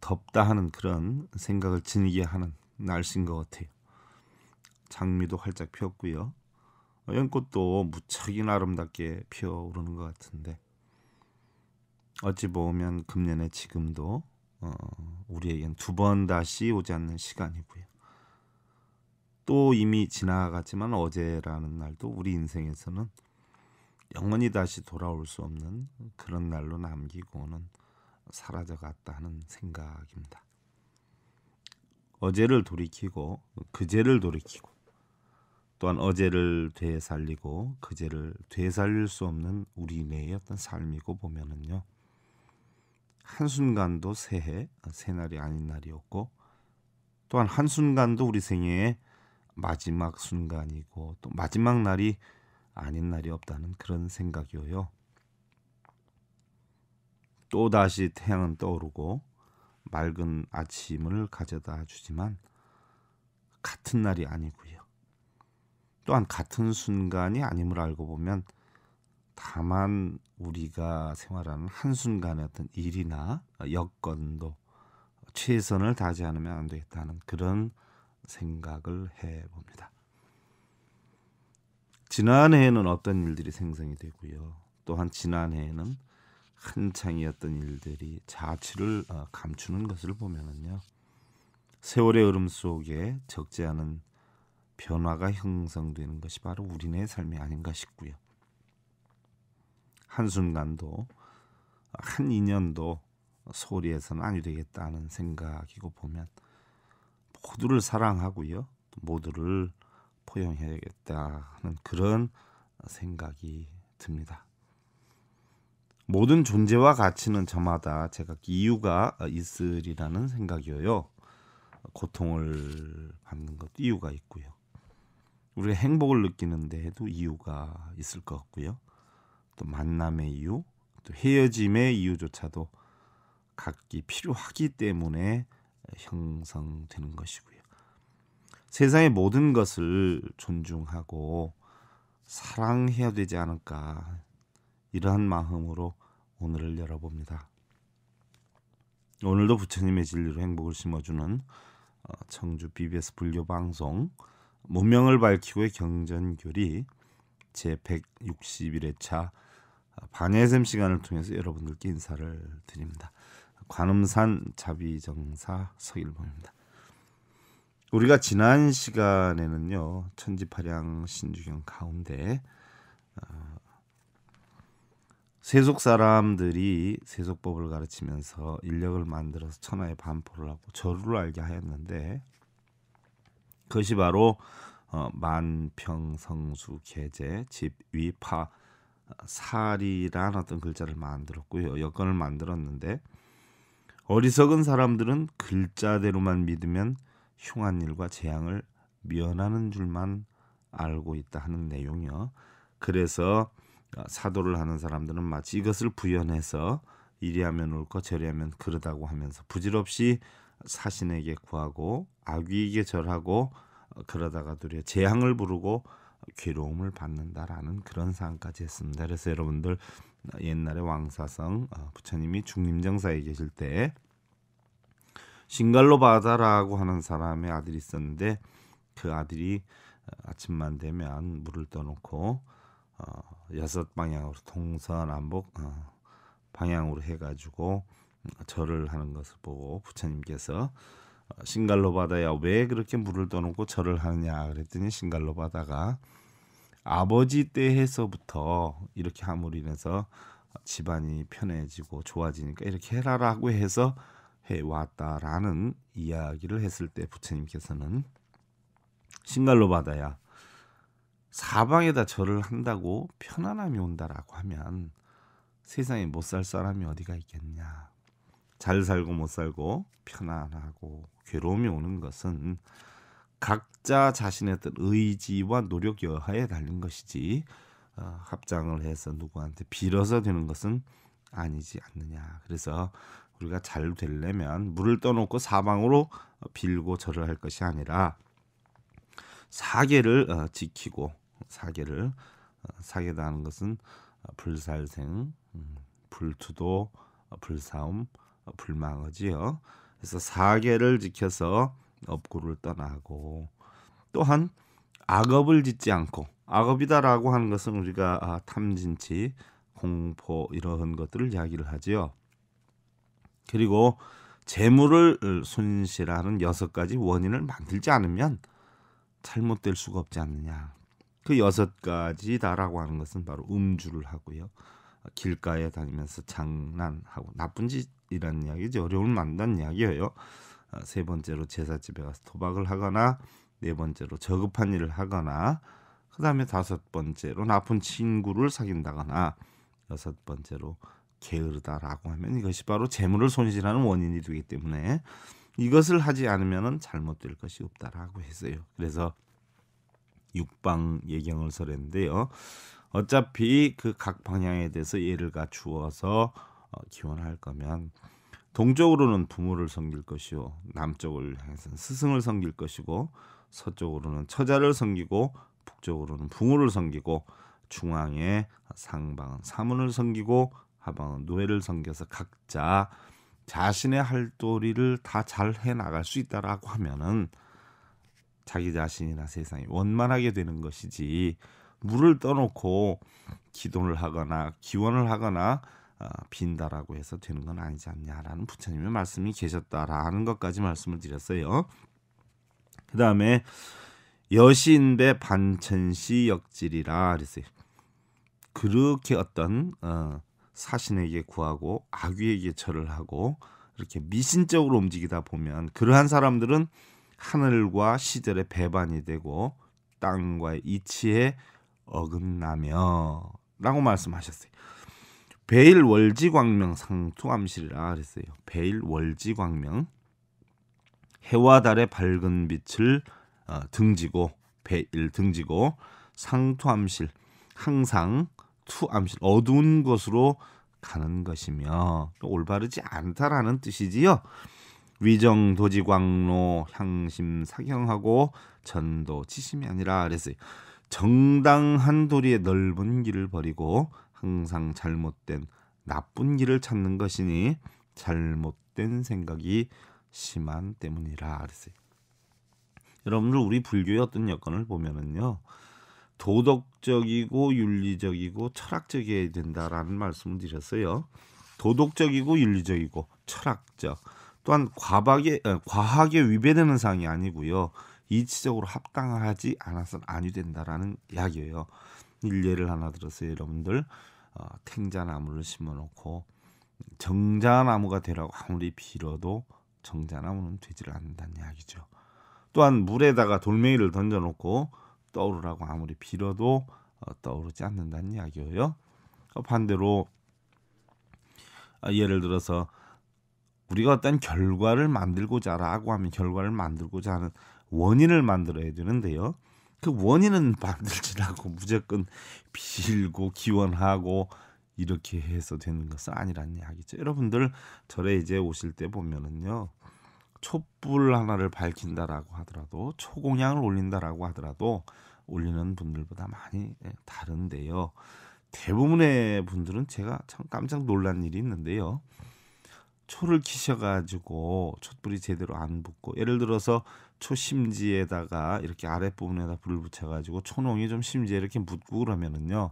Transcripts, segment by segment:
덥다 하는 그런 생각을 지니게 하는 날씨인 것 같아요. 장미도 활짝 피었고요. 연꽃도 무척이나 아름답게 피어오르는 것 같은데 어찌 보면 금년에 지금도 어, 우리에겐 두 번 다시 오지 않는 시간이고요. 또 이미 지나갔지만 어제라는 날도 우리 인생에서는 영원히 다시 돌아올 수 없는 그런 날로 남기고는 사라져갔다 하는 생각입니다. 어제를 돌이키고 그제를 돌이키고 또한 어제를 되살리고 그제를 되살릴 수 없는 우리네의 어떤 삶이고 보면은요 한 순간도 새해 새날이 아닌 날이었고 또한 한 순간도 우리 생애의 마지막 순간이고 또 마지막 날이 아닌 날이 없다는 그런 생각이요 또다시 태양은 떠오르고 맑은 아침을 가져다 주지만 같은 날이 아니고요. 또한 같은 순간이 아님을 알고 보면 다만 우리가 생활하는 한순간의 어떤 일이나 여건도 최선을 다하지 않으면 안 되겠다는 그런 생각을 해봅니다. 지난해에는 어떤 일들이 생성이 되고요. 또한 지난해에는 한창이었던 일들이 자취를 어, 감추는 것을 보면은요. 세월의 흐름 속에 적지 않은 변화가 형성되는 것이 바로 우리네 삶이 아닌가 싶고요. 한순간도 한 인연도 소리에서는 아니 되겠다는 생각이고 보면 모두를 사랑하고요. 모두를 포용해야겠다 하는 그런 생각이 듭니다. 모든 존재와 가치는 저마다 제가 이유가 있으리라는 생각이어요. 고통을 받는 것도 이유가 있고요. 우리가 행복을 느끼는 데에도 이유가 있을 것 같고요. 또 만남의 이유, 또 헤어짐의 이유조차도 각기 필요하기 때문에 형성되는 것이고요. 세상의 모든 것을 존중하고 사랑해야 되지 않을까 이러한 마음으로 오늘을 열어봅니다. 오늘도 부처님의 진리로 행복을 심어주는 어, 청주 BBS 불교 방송 문명을 밝히고의 경전교리 제 161회차 반예샘 어, 시간을 통해서 여러분들께 인사를 드립니다. 관음산 자비정사 서일봉입니다. 우리가 지난 시간에는요 천지파량 신주경 가운데 세속 사람들이 세속법을 가르치면서 인력을 만들어서 천하에 반포를 하고 절을 알게 하였는데 그것이 바로 어, 만평성수 계제 집위파 살이란 어떤 글자를 만들었고요 여건을 만들었는데 어리석은 사람들은 글자대로만 믿으면 흉한 일과 재앙을 면하는 줄만 알고 있다 하는 내용이요. 그래서 그러니까 사도를 하는 사람들은 마치 이것을 부연해서 이리하면 옳고 저리하면 그러다고 하면서 부질없이 사신에게 구하고 악귀에게 절하고 그러다가 도리어 재앙을 부르고 괴로움을 받는다라는 그런 상황까지 했습니다. 그래서 여러분들 옛날에 왕사성 어, 부처님이 중림정사에 계실 때 신갈로 바다라고 하는 사람의 아들이 있었는데 그 아들이 아침만 되면 물을 떠놓고 어, 여섯 방향으로 동서남북 어, 방향으로 해가지고 음, 절을 하는 것을 보고 부처님께서 어, 신갈로바다야왜 그렇게 물을 떠놓고 절을 하느냐 그랬더니 신갈로바다가 아버지 때에서부터 이렇게 함으로 인해서 어, 집안이 편해지고 좋아지니까 이렇게 해라라고 해서 해왔다라는 이야기를 했을 때 부처님께서는 신갈로바다야 사방에다 절을 한다고 편안함이 온다라고 하면 세상에 못 살 사람이 어디가 있겠냐. 잘 살고 못 살고 편안하고 괴로움이 오는 것은 각자 자신의 어떤 의지와 노력 여하에 달린 것이지 어, 합장을 해서 누구한테 빌어서 되는 것은 아니지 않느냐. 그래서 우리가 잘 되려면 물을 떠놓고 사방으로 빌고 절을 할 것이 아니라 사계를 어, 지키고 사계를 어, 사계다 하는 것은 어, 불살생, 음, 불투도, 어, 불싸움, 불망어지요. 그래서 사계를 지켜서 업구를 떠나고 또한 악업을 짓지 않고 악업이다라고 하는 것은 우리가 아, 탐진치, 공포 이러한 것들을 이야기를 하지요. 그리고 재물을 손실하는 여섯 가지 원인을 만들지 않으면 잘못될 수가 없지 않느냐. 그 여섯 가지다라고 하는 것은 바로 음주를 하고요. 길가에 다니면서 장난하고 나쁜 짓이라는 이야기죠. 어려움을 만난 이야기예요. 어, 세 번째로 제사집에 가서 도박을 하거나 네 번째로 저급한 일을 하거나 그 다음에 다섯 번째로 나쁜 친구를 사귄다거나 여섯 번째로 게으르다라고 하면 이것이 바로 재물을 손실하는 원인이 되기 때문에 이것을 하지 않으면 잘못될 것이 없다라고 했어요. 그래서 육방 예경을 설했는데요. 어차피 그 각 방향에 대해서 예를 갖추어서 어, 기원할 거면 동쪽으로는 부모를 섬길 것이요 남쪽을 향해서 는 스승을 섬길 것이고 서쪽으로는 처자를 섬기고 북쪽으로는 부모를 섬기고 중앙에 상방 사문을 섬기고 하방은 노예를 섬겨서 각자 자신의 할 도리를 다 잘 해 나갈 수 있다라고 하면은 자기 자신이나 세상이 원만하게 되는 것이지 물을 떠놓고 기도를 하거나 기원을 하거나 어, 빈다라고 해서 되는 건 아니지 않냐라는 부처님의 말씀이 계셨다라는 것까지 말씀을 드렸어요. 그 다음에 여신배 반천시 역질이라 그랬어요. 그렇게 어떤 어, 사신에게 구하고 악귀에게 절을 하고 이렇게 미신적으로 움직이다 보면 그러한 사람들은 하늘과 시절의 배반이 되고 땅과의 이치에 어긋나며 라고 말씀하셨어요. 베일 월지광명 상투암실이라 그랬어요. 베일 월지광명 해와 달의 밝은 빛을 어, 등지고 베일 등지고 상투암실 항상 투암실 어두운 것으로 가는 것이며 또 올바르지 않다라는 뜻이지요. 위정 도지광로 향심 사경하고 전도 치심이 아니라 그랬어요. 정당한 도리의 넓은 길을 버리고 항상 잘못된 나쁜 길을 찾는 것이니 잘못된 생각이 심한 때문이라 그랬어요. 여러분들 우리 불교의 어떤 여건을 보면은요. 도덕적이고 윤리적이고 철학적이어야 된다라는 말씀을 드렸어요. 도덕적이고 윤리적이고 철학적 또한 과박에, 어, 과하게 위배되는 사항이 아니고요. 이치적으로 합당하지 않아서는 아니 된다라는 이야기예요. 일례를 하나 들어서 여러분들 어, 탱자나무를 심어놓고 정자나무가 되라고 아무리 빌어도 정자나무는 되지를 않는다는 이야기죠. 또한 물에다가 돌멩이를 던져놓고 떠오르라고 아무리 빌어도 어, 떠오르지 않는다는 이야기예요. 어, 반대로 아, 예를 들어서 우리가 어떤 결과를 만들고자라고 하면 결과를 만들고자 하는 원인을 만들어야 되는데요. 그 원인은 만들지라고 무조건 빌고 기원하고 이렇게 해서 되는 것은 아니라는 이야기죠. 여러분들 절에 이제 오실 때 보면은요. 촛불 하나를 밝힌다라고 하더라도 초공양을 올린다라고 하더라도 올리는 분들보다 많이 예, 다른데요. 대부분의 분들은 제가 참 깜짝 놀란 일이 있는데요. 초를 키셔가지고 촛불이 제대로 안 붙고 예를 들어서 초심지에다가 이렇게 아랫부분에다 불을 붙여가지고 초농이 좀 심지에 이렇게 묻고 그러면은요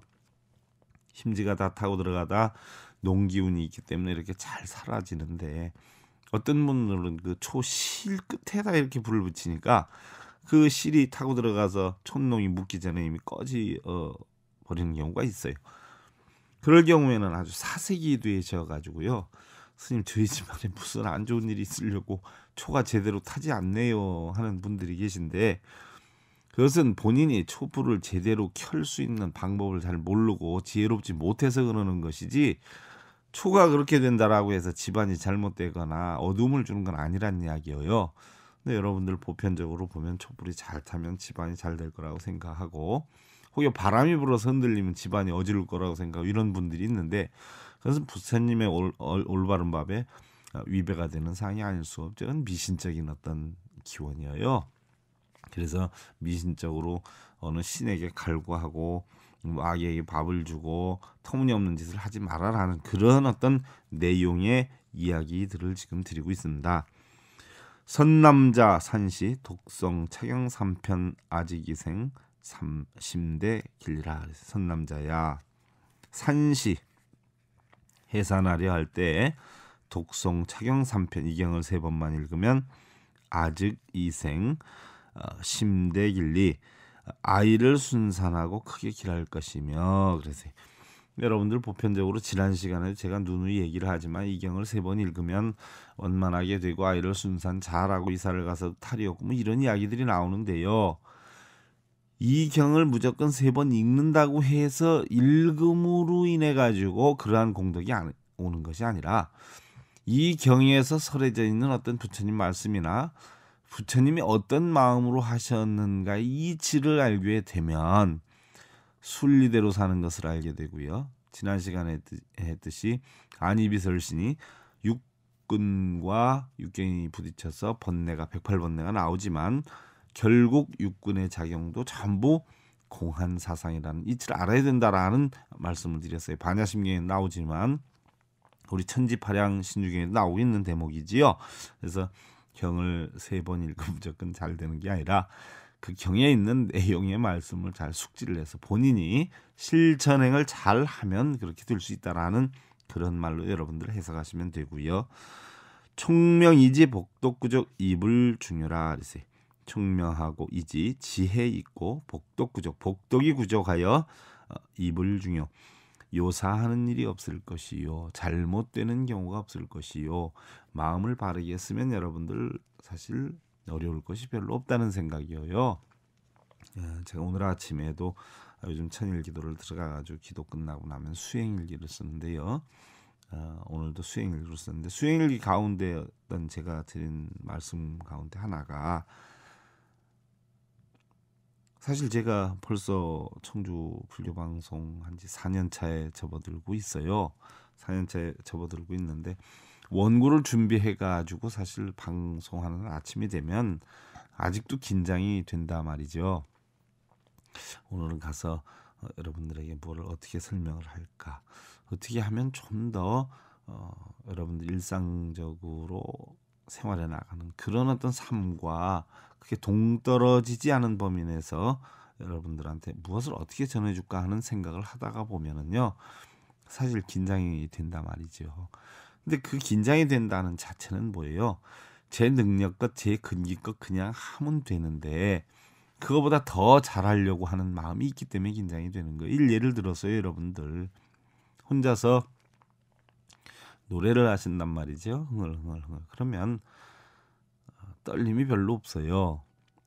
심지가 다 타고 들어가다 농기운이 있기 때문에 이렇게 잘 사라지는데 어떤 분들은 그 초 실 끝에다 이렇게 불을 붙이니까 그 실이 타고 들어가서 촛농이 묻기 전에 이미 꺼지 어, 버리는 경우가 있어요. 그럴 경우에는 아주 사색이 되셔 가지고요. 스님 저희 집안에 무슨 안 좋은 일이 있으려고 초가 제대로 타지 않네요 하는 분들이 계신데 그것은 본인이 촛불을 제대로 켤 수 있는 방법을 잘 모르고 지혜롭지 못해서 그러는 것이지 초가 그렇게 된다라고 해서 집안이 잘못되거나 어둠을 주는 건 아니란 이야기예요. 근데 여러분들 보편적으로 보면 촛불이 잘 타면 집안이 잘 될 거라고 생각하고 혹여 바람이 불어서 흔들리면 집안이 어지울 거라고 생각 하고 이런 분들이 있는데 그래서 부처님의 올, 올, 바른 밥에 위배가 되는 상이 아닐 수 없죠. 그건 미신적인 어떤 기원이에요. 그래서 미신적으로 어느 신에게 갈구하고 악에게 밥을 주고 터무니없는 짓을 하지 말아라는 그런 어떤 내용의 이야기들을 지금 드리고 있습니다. 선남자 산시 독성 차경 삼편 아지기생 삼심대 길라 선남자야 산시 해산하려 할 때에 독송 착영 3편 이경을 세 번만 읽으면 아직 이생 어, 심대길리 아이를 순산하고 크게 길할 것이며 그래서 여러분들 보편적으로 지난 시간에 제가 누누이 얘기를 하지만 이 경을 세 번 읽으면 원만하게 되고 아이를 순산 잘하고 이사를 가서 탈이 없고 뭐 이런 이야기들이 나오는데요. 이 경을 무조건 세 번 읽는다고 해서 읽음으로 인해 가지고 그러한 공덕이 오는 것이 아니라 이 경에서 설해져 있는 어떤 부처님 말씀이나 부처님이 어떤 마음으로 하셨는가 이치를 알게 되면 순리대로 사는 것을 알게 되고요. 지난 시간에 했듯이 안이비설신이 육근과 육경이 부딪혀서 번뇌가 108번뇌가 나오지만 결국 육군의 작용도 전부 공한 사상이라는 이치를 알아야 된다라는 말씀을 드렸어요. 반야심경에 나오지만 우리 천지파량 신주경에 나오고 있는 대목이지요. 그래서 경을 세 번 읽으면 무조건 잘 되는 게 아니라 그 경에 있는 내용의 말씀을 잘 숙지를 해서 본인이 실천행을 잘 하면 그렇게 될 수 있다라는 그런 말로 여러분들 해석하시면 되고요. 총명이지 복독구적 입을 중요라 그랬요 총명하고 이지 지혜 있고 복덕구족복덕이 구족하여 이불 어, 중요 요사하는 일이 없을 것이요 잘못되는 경우가 없을 것이요 마음을 바르게 쓰면 여러분들 사실 어려울 것이 별로 없다는 생각이에요. 예, 제가 오늘 아침에도 요즘 천일기도를 들어가가지고 기도 끝나고 나면 수행일기를 쓰는데요. 어, 오늘도 수행일기로 썼는데 수행일기 가운데 어떤 제가 드린 말씀 가운데 하나가 사실 제가 벌써 청주 불교 방송 한지 4년 차에 접어들고 있어요. 4년 차에 접어들고 있는데 원고를 준비해 가지고 사실 방송하는 아침이 되면 아직도 긴장이 된다 말이죠. 오늘은 가서 어, 여러분들에게 뭐를 어떻게 설명을 할까? 어떻게 하면 좀 더 어, 여러분들 일상적으로 생활해 나가는 그런 어떤 삶과 그게 동떨어지지 않은 범위 내에서 여러분들한테 무엇을 어떻게 전해줄까 하는 생각을 하다가 보면은요 사실 긴장이 된다 말이죠. 근데 그 긴장이 된다는 자체는 뭐예요? 제 능력껏 제 근기껏 그냥 하면 되는데 그거보다 더 잘하려고 하는 마음이 있기 때문에 긴장이 되는 거예요. 일 예를 들어서 여러분들 혼자서 노래를 하신단 말이죠. 흥얼흥얼 흥얼. 그러면 떨림이 별로 없어요.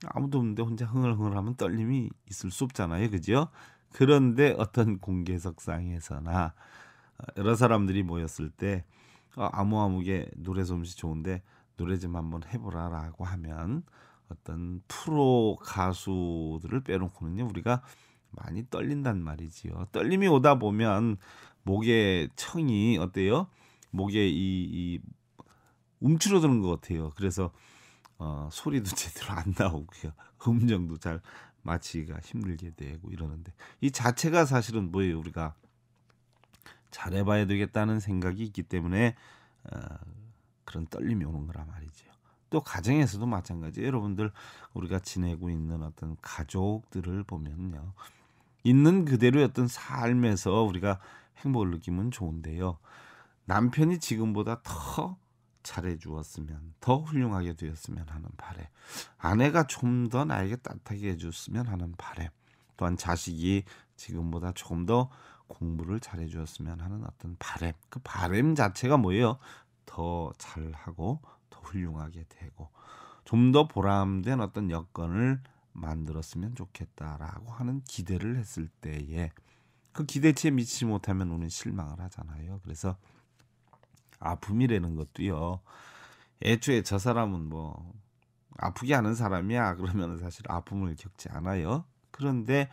아무도 없는데 혼자 흥얼흥얼하면 떨림이 있을 수 없잖아요, 그죠? 그런데 어떤 공개석상에서나 어, 여러 사람들이 모였을 때 어, 아무아무게 노래 솜씨 좋은데 노래 좀 한번 해보라라고 하면 어떤 프로 가수들을 빼놓고는요 우리가 많이 떨린단 말이지요. 떨림이 오다 보면 목에 청이 어때요? 목에 이, 이 움츠러드는 것 같아요. 그래서 어, 소리도 제대로 안 나오고요. 음정도 잘 맞히기가 힘들게 되고 이러는데 이 자체가 사실은 뭐예요 우리가 잘해봐야 되겠다는 생각이 있기 때문에 어, 그런 떨림이 오는 거라 말이죠. 또 가정에서도 마찬가지. 여러분들 우리가 지내고 있는 어떤 가족들을 보면요, 있는 그대로의 어떤 삶에서 우리가 행복을 느끼면 좋은데요. 남편이 지금보다 더 잘해 주었으면 더 훌륭하게 되었으면 하는 바램 아내가 좀 더 나에게 따뜻하게 해줬으면 하는 바램 또한 자식이 지금보다 조금 더 공부를 잘해 주었으면 하는 어떤 바램그바램 자체가 뭐예요 더 잘하고 더 훌륭하게 되고 좀 더 보람된 어떤 여건을 만들었으면 좋겠다라고 하는 기대를 했을 때에 그 기대치에 미치지 못하면 우리는 실망을 하잖아요 그래서 아픔이라는 것도요. 애초에 저 사람은 뭐 아프게 하는 사람이야. 그러면 사실 아픔을 겪지 않아요. 그런데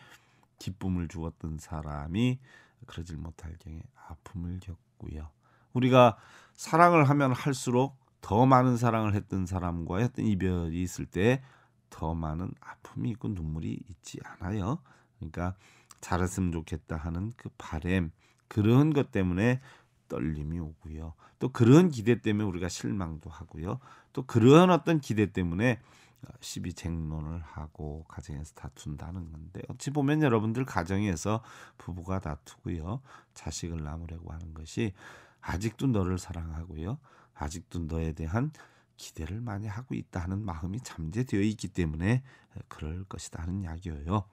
기쁨을 주었던 사람이 그러질 못할 경우에 아픔을 겪고요. 우리가 사랑을 하면 할수록 더 많은 사랑을 했던 사람과의 어떤 이별이 있을 때 더 많은 아픔이 있고 눈물이 있지 않아요. 그러니까 잘했으면 좋겠다 하는 그 바램 그런 것 때문에 떨림이 오고요. 또 그런 기대 때문에 우리가 실망도 하고요. 또 그런 어떤 기대 때문에 어, 시비 쟁론을 하고 가정에서 다툰다는 건데 어찌 보면 여러분들 가정에서 부부가 다투고요. 자식을 낳으려고 하는 것이 아직도 너를 사랑하고요. 아직도 너에 대한 기대를 많이 하고 있다 하는 마음이 잠재되어 있기 때문에 그럴 것이다 하는 이야기예요.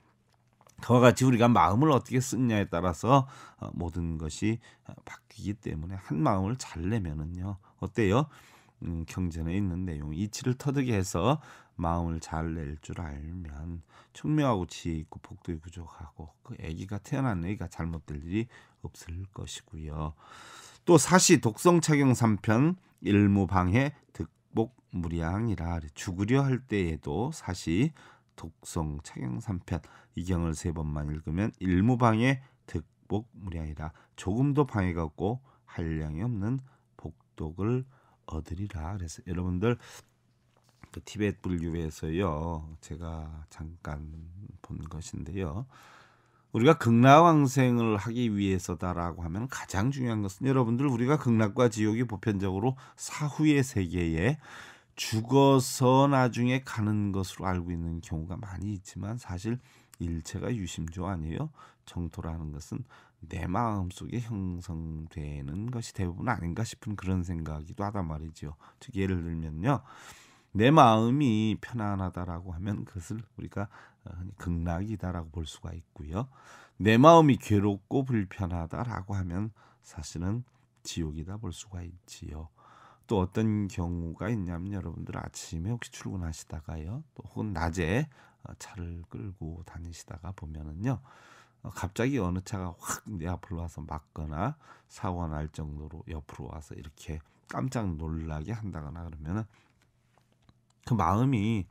그와 같이 우리가 마음을 어떻게 쓰느냐에 따라서 어, 모든 것이 어, 바뀌기 때문에 한 마음을 잘 내면은요 어때요? 음, 경전에 있는 내용 이치를 터득이 해서 마음을 잘 낼 줄 알면 청명하고 지혜 있고 복도 부족하고 그 아기가 태어난 아기가 잘못될 일이 없을 것이고요. 또 사시 독성 착용 3편 일무방해 득복 무량이라 죽으려 할 때에도 사시 독성 착용 3편 이 경을 세 번만 읽으면 일무방해 득복무량이라 조금도 방해가 없고 한량이 없는 복독을 얻으리라. 그래서 여러분들 그 티벳 불교에서요 제가 잠깐 본 것인데요. 우리가 극락왕생을 하기 위해서다라고 하면 가장 중요한 것은 여러분들 우리가 극락과 지옥이 보편적으로 사후의 세계에 죽어서 나중에 가는 것으로 알고 있는 경우가 많이 있지만 사실 일체가 유심조 아니에요. 정토라는 것은 내 마음 속에 형성되는 것이 대부분 아닌가 싶은 그런 생각이도 기 하단 말이죠. 즉 예를 들면요. 내 마음이 편안하다라고 하면 그것을 우리가 어, 극락이다라고 볼 수가 있고요. 내 마음이 괴롭고 불편하다라고 하면 사실은 지옥이다 볼 수가 있지요. 또 어떤 경우가 있냐면 여러분들 아침에 혹시 출근하시다가요, 또 혹은 낮에 아, 차를 끌고 다니시다가 보면은요. 어, 갑자기 어느 차가 확 내 앞으로 와서 막거나 사고가 날 정도로 옆으로 와서 이렇게 깜짝 놀라게 한다거나 그러면은 그 마음이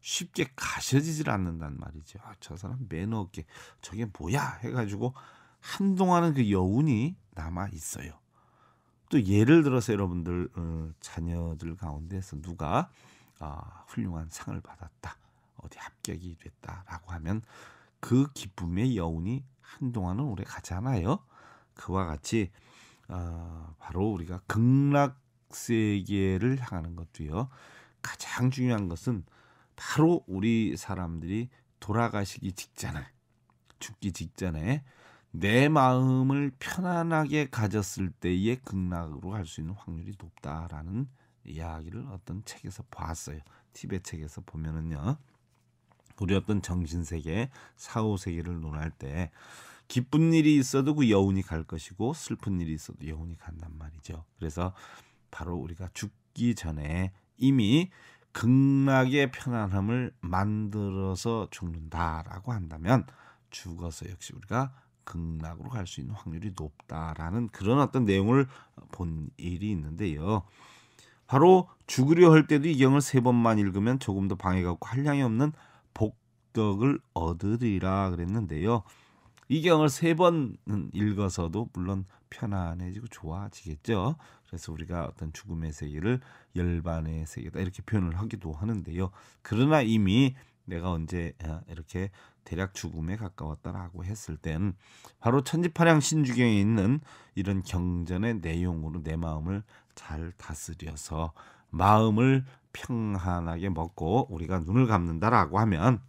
쉽게 가셔지질 않는단 말이죠. 아, 저 사람 매너 없게 저게 뭐야 해가지고 한동안은 그 여운이 남아 있어요. 또 예를 들어서 여러분들 어, 자녀들 가운데서 누가 아, 훌륭한 상을 받았다. 어디 합격이 됐다라고 하면 그 기쁨의 여운이 한동안은 오래 가지않아요 그와 같이 어, 바로 우리가 극락 세계를 향하는 것도요. 가장 중요한 것은 바로 우리 사람들이 돌아가시기 직전에 죽기 직전에 내 마음을 편안하게 가졌을 때의 극락으로 갈 수 있는 확률이 높다라는 이야기를 어떤 책에서 봤어요. 티베 책에서 보면은요. 우리 어떤 정신세계, 사후세계를 논할 때 기쁜 일이 있어도 그 여운이 갈 것이고 슬픈 일이 있어도 여운이 간단 말이죠. 그래서 바로 우리가 죽기 전에 이미 극락의 편안함을 만들어서 죽는다라고 한다면 죽어서 역시 우리가 극락으로 갈 수 있는 확률이 높다라는 그런 어떤 내용을 본 일이 있는데요. 바로 죽으려 할 때도 이 경을 세 번만 읽으면 조금 더 방해가 없고 한량이 없는 복덕을 얻으리라 그랬는데요. 이 경을 세 번 읽어서도 물론 편안해지고 좋아지겠죠. 그래서 우리가 어떤 죽음의 세계를 열반의 세계다 이렇게 표현을 하기도 하는데요. 그러나 이미 내가 언제 아, 이렇게 대략 죽음에 가까웠다라고 했을 땐 바로 천지파량 신주경에 있는 이런 경전의 내용으로 내 마음을 잘 다스려서 마음을 평안하게 먹고 우리가 눈을 감는다라고 하면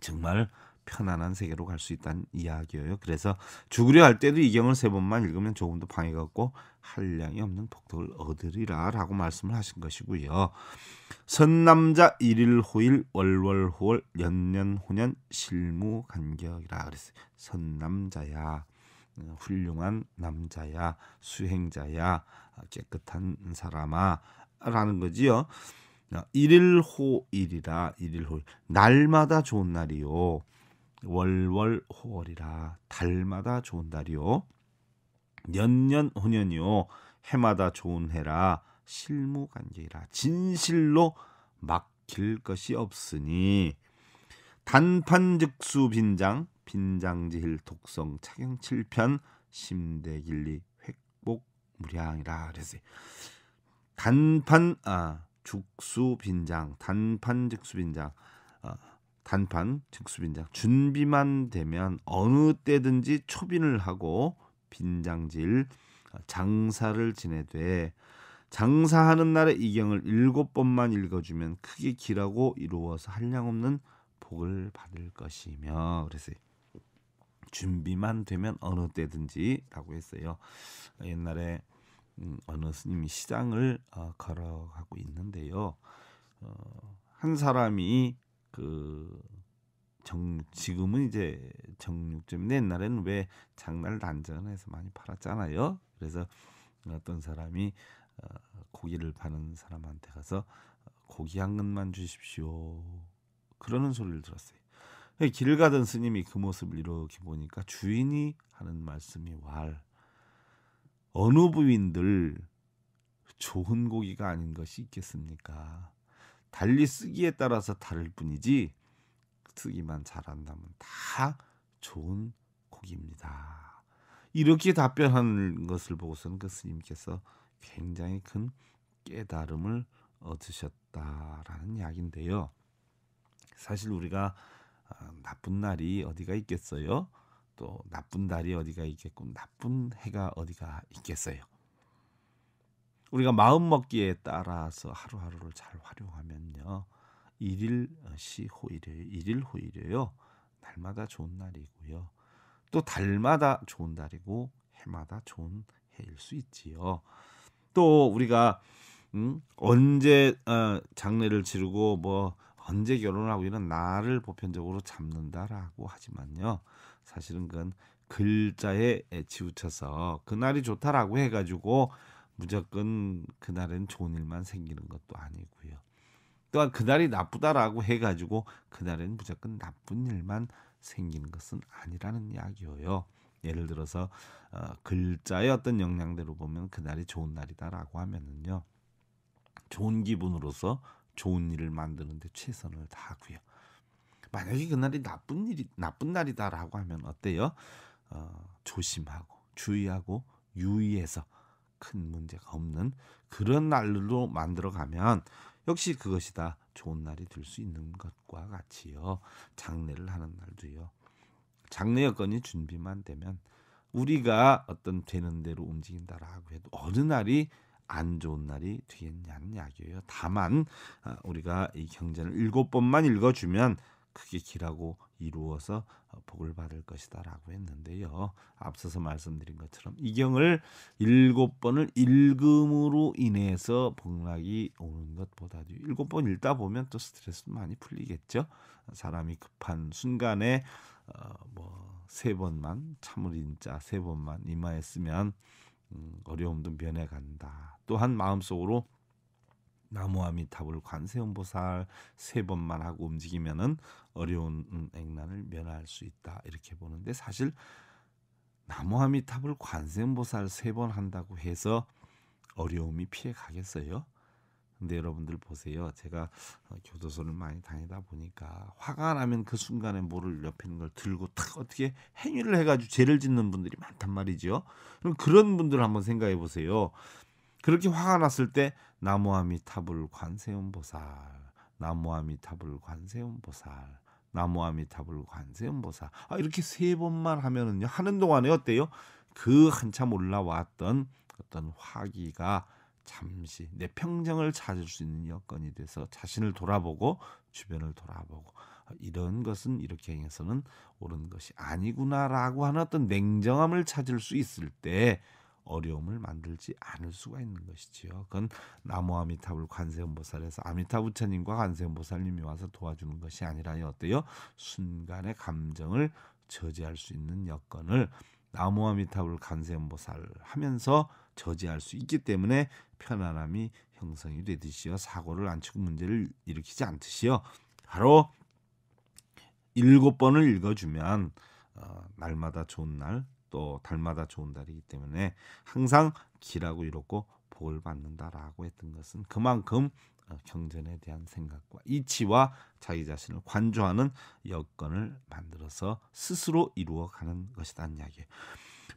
정말 편안한 세계로 갈 수 있다는 이야기예요. 그래서 죽으려 할 때도 이 경을 세 번만 읽으면 조금 더 방해가 없고 한량이 없는 복덕을 얻으리라라고 말씀을 하신 것이고요. 선남자 일일호일 월월호월 연년호년 실무간격이라 그랬어요. 선남자야 훌륭한 남자야 수행자야 깨끗한 사람아 라는 거지요. 일일호일이라 일일호 일 날마다 좋은 날이요. 월월호월이라 달마다 좋은 달이요. 년년호년이요. 해마다 좋은 해라 실무관계라 진실로 막힐 것이 없으니 단판즉수 빈장 빈장지힐 독성 착용 칠편 심대길리 획복 무량이라 그랬어요. 단판 아 죽수 빈장 단판 즉수 빈장 아, 어, 단판 즉수 빈장 준비만 되면 어느 때든지 초빈을 하고 빈장질 어, 장사를 지내되 장사하는 날에 이경을 일곱 번만 읽어주면 크게 길하고 이루어서 한량없는 복을 받을 것이며 그랬어요. 준비만 되면 어느 때든지라고 했어요. 옛날에 음, 어느 스님이 시장을 어, 걸어가고 있는데요. 어, 한 사람이 그 정, 지금은 이제 정육점인데 옛날에는 왜 장날 난전해서 많이 팔았잖아요. 그래서 어떤 사람이 어, 고기를 파는 사람한테 가서 어, 고기 한 근만 주십시오. 그러는 소리를 들었어요. 길 가던 스님이 그 모습을 이렇게 보니까 주인이 하는 말씀이 왈 어느 부인들 좋은 고기가 아닌 것이 있겠습니까? 달리 쓰기에 따라서 다를 뿐이지 쓰기만 잘한다면 다 좋은 고기입니다. 이렇게 답변하는 것을 보고서는 그 스님께서 굉장히 큰 깨달음을 얻으셨다라는 이야기인데요. 사실 우리가 아, 나쁜 날이 어디가 있겠어요? 또 나쁜 달이 어디가 있겠고 나쁜 해가 어디가 있겠어요. 우리가 마음 먹기에 따라서 하루하루를 잘 활용하면요. 일일 어, 시호일이에요. 일일 호일이에요. 날마다 좋은 날이고요. 또 달마다 좋은 달이고 해마다 좋은 해일 수 있지요. 또 우리가 음, 언제 어, 장례를 치르고 뭐 언제 결혼 하고 이런 나를 보편적으로 잡는다라고 하지만요. 사실은 그건 글자에 치우쳐서 그날이 좋다라고 해가지고 무조건 그날엔 좋은 일만 생기는 것도 아니고요. 또한 그날이 나쁘다라고 해가지고 그날엔 무조건 나쁜 일만 생기는 것은 아니라는 이야기예요. 예를 들어서 어, 글자의 어떤 영향대로 보면 그날이 좋은 날이다라고 하면은요. 좋은 기분으로서 좋은 일을 만드는데 최선을 다하고요. 만약에 그날이 나쁜 일이 나쁜 날이다라고 하면 어때요? 어, 조심하고 주의하고 유의해서 큰 문제가 없는 그런 날로 만들어 가면 역시 그것이 다 좋은 날이 될 수 있는 것과 같이요. 장례를 하는 날도요. 장례 여건이 준비만 되면 우리가 어떤 되는 대로 움직인다라고 해도 어느 날이 안 좋은 날이 되겠냐는 이야기예요. 다만 어, 우리가 이 경전을 일곱 번만 읽어주면 크게 길하고 이루어서 어, 복을 받을 것이다라고 했는데요. 앞서서 말씀드린 것처럼 이 경을 일곱 번을 읽음으로 인해서 복락이 오는 것보다도 일곱 번 읽다 보면 또 스트레스 많이 풀리겠죠. 사람이 급한 순간에 어, 뭐세 번만 참을 인자 세 번만 임하였으면 음, 어려움도 변해간다. 또한 마음속으로 나무아미 탑불 관세음보살 세 번만 하고 움직이면은 어려운 음, 액난을 면할 수 있다 이렇게 보는데 사실 나무아미 탑불 관세음보살 세 번 한다고 해서 어려움이 피해 가겠어요? 근데 여러분들 보세요. 제가 어, 교도소를 많이 다니다 보니까 화가 나면 그 순간에 뭐를 옆에 있는 걸 들고 탁 어떻게 행위를 해가지고 죄를 짓는 분들이 많단 말이죠. 그럼 그런 분들 한번 생각해 보세요. 그렇게 화가 났을 때 나무아미 탑불 관세음보살, 나무아미 탑불 관세음보살, 나무아미 탑불 관세음보살. 아 이렇게 세 번만 하면은요 하는 동안에 어때요? 그 한참 올라왔던 어떤 화기가 잠시 내 평정을 찾을 수 있는 여건이 돼서 자신을 돌아보고 주변을 돌아보고 이런 것은 이렇게 행해서는 옳은 것이 아니구나라고 하는 어떤 냉정함을 찾을 수 있을 때 어려움을 만들지 않을 수가 있는 것이지요. 그건 나무 아미타불 관세음보살에서 아미타 부처님과 관세음보살님이 와서 도와주는 것이 아니라요. 어때요? 순간의 감정을 저지할 수 있는 여건을 나무 아미타불 관세음보살 하면서 저지할 수 있기 때문에 편안함이 형성이 되듯이요. 사고를 안 치고 문제를 일으키지 않듯이요. 바로 일곱 번을 읽어주면 어, 날마다 좋은 날 또 달마다 좋은 달이기 때문에 항상 길하고 이롭고 복을 받는다라고 했던 것은 그만큼 어, 경전에 대한 생각과 이치와 자기 자신을 관조하는 여건을 만들어서 스스로 이루어가는 것이다는 이야기예요.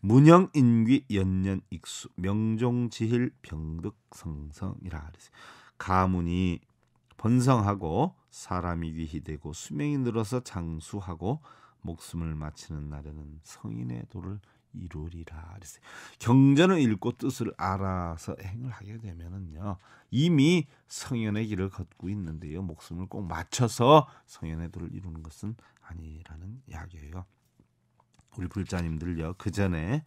문영 인귀 연년 익수 명종지힐 병득성성이라 그랬어요. 가문이 번성하고 사람이 귀히되고 수명이 늘어서 장수하고 목숨을 마치는 날에는 성인의 도를 이루리라 그랬어요. 경전을 읽고 뜻을 알아서 행을 하게 되면은요 이미 성현의 길을 걷고 있는데요 목숨을 꼭 맞춰서 성현의 도를 이루는 것은 아니라는 이야기예요. 우리 불자님들요. 그 전에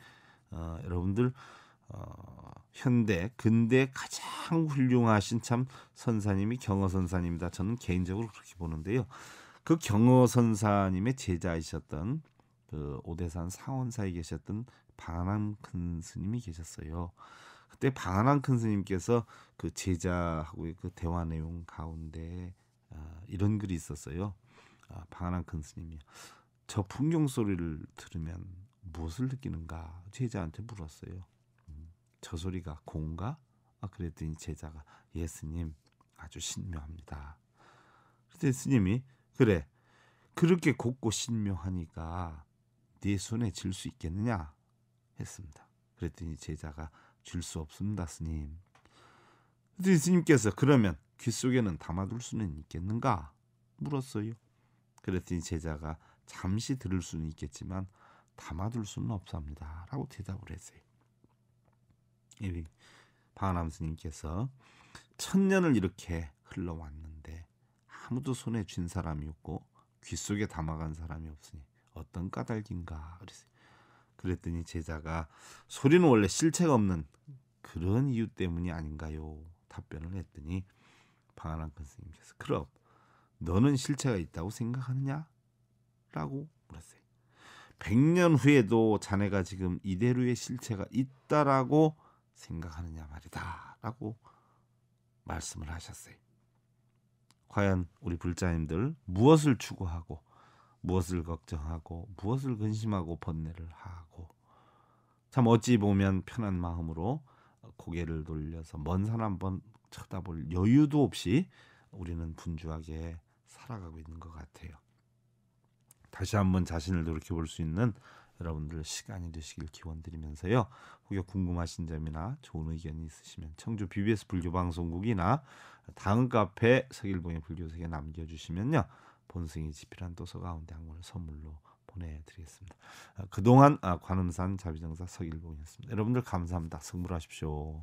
어, 여러분들 어, 현대 근대 가장 훌륭하신 참 선사님이 경어 선사님이다. 저는 개인적으로 그렇게 보는데요. 그 경어 선사님의 제자이셨던 그 오대산 상원사에 계셨던 방한암 큰 스님이 계셨어요. 그때 방한암 큰 스님께서 그 제자하고의 그 대화 내용 가운데 아, 이런 글이 있었어요. 아, 방한암 큰 스님이요. 저 풍경 소리를 들으면 무엇을 느끼는가 제자한테 물었어요. 음, 저 소리가 공가? 아, 그랬더니 제자가 예수님 아주 신묘합니다. 그랬더니 스님이 그래 그렇게 곱고 신묘하니까 네 손에 질 수 있겠느냐 했습니다. 그랬더니 제자가 질 수 없습니다, 스님. 그랬더니 스님께서 그러면 귓 속에는 담아둘 수는 있겠는가 물었어요. 그랬더니 제자가 잠시 들을 수는 있겠지만 담아둘 수는 없습니다. 라고 대답을 했어요. 예, 방남 스님께서 천년을 이렇게 흘러왔는데 아무도 손에 쥔 사람이 없고 귀 속에 담아간 사람이 없으니 어떤 까닭인가 그랬어요. 그랬더니 제자가 소리는 원래 실체가 없는 그런 이유 때문이 아닌가요? 답변을 했더니 방한한 선생님께서 그럼 너는 실체가 있다고 생각하느냐? 라고 물었어요. 100년 후에도 자네가 지금 이대로의 실체가 있다라고 생각하느냐 말이다. 라고 말씀을 하셨어요. 과연 우리 불자님들 무엇을 추구하고 무엇을 걱정하고 무엇을 근심하고 번뇌를 하고 참 어찌 보면 편한 마음으로 고개를 돌려서 먼 산 한번 쳐다볼 여유도 없이 우리는 분주하게 살아가고 있는 것 같아요. 다시 한번 자신을 돌이켜 볼수 있는 여러분들 시간이 되시길 기원드리면서요. 혹여 궁금하신 점이나 좋은 의견이 있으시면 청주 BBS 불교 방송국이나 다음 카페 서길봉의 불교세계 남겨주시면요. 본승이 집필한 도서 가운데 한 권을 선물로 보내드리겠습니다. 아, 그동안 아, 관음산 자비정사 서길봉이었습니다. 여러분들 감사합니다. 승부하십시오.